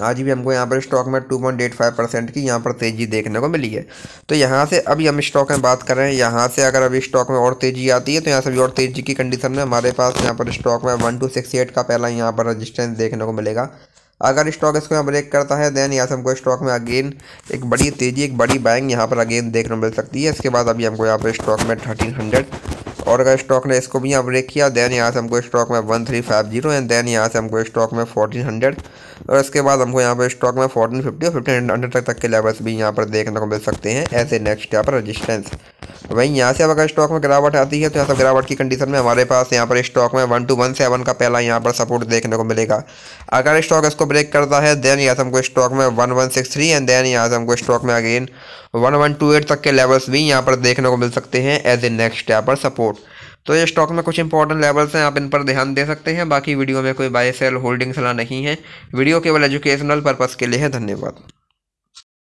आज भी हमको यहाँ पर स्टॉक में two point eight five percent की यहाँ पर तेज़ी देखने को मिली है तो यहाँ से अभी हम स्टॉक में बात कर रहे हैं यहाँ से अगर अभी स्टॉक में और तेज़ी आती है तो यहाँ से भी और तेज़ी की कंडीशन में हमारे पास यहाँ पर स्टॉक में वन टू सिक्स एट का पहला यहाँ पर रजिस्टेंस देखने को मिलेगा अगर स्टॉक इसको यहाँ ब्रेक करता है देन यहाँ से हमको स्टॉक में अगेन एक बड़ी तेज़ी एक बड़ी बैंग यहाँ पर अगेन देखने को मिल सकती है इसके बाद अभी हमको यहाँ पर स्टॉक में थर्टीन हंड्रेड और अगर स्टॉक ने इसको भी यहाँ ब्रेक किया देन यहाँ से हमको स्टॉक में one three five zero and then यहाँ से हमको स्टॉक में फोर्टीन हंड्रेड और इसके बाद हमको यहाँ पर स्टॉक में फोर्टीन फिफ्टी और फिफ्टीन हंड्रेड तक तक के लेवल्स भी यहाँ पर देखने को मिल सकते हैं ऐसे नेक्स्ट यहाँ पर रजिस्टेंस वहीं यहाँ से अब अगर स्टॉक में गिरावट आती है तो यहाँ सब गिरावट की कंडीशन में हमारे पास यहाँ पर स्टॉक में वन टू वन सेवन का पहला यहाँ पर सपोर्ट देखने को मिलेगा अगर स्टॉक इसको ब्रेक करता है देन यहाँ से हमको स्टॉक में one one six three and then यहाँ से हमको स्टॉक में again one one two eight तक के लेवल्स भी यहाँ पर देखने को मिल सकते हैं एज ए नेक्स्ट यहाँ पर सपोर्ट तो ये स्टॉक में कुछ इंपॉर्टेंट लेवल्स हैं आप इन पर ध्यान दे सकते हैं बाकी वीडियो में कोई बाय सेल होल्डिंग सलाह नहीं है वीडियो केवल एजुकेशनल पर्पज़ के लिए है धन्यवाद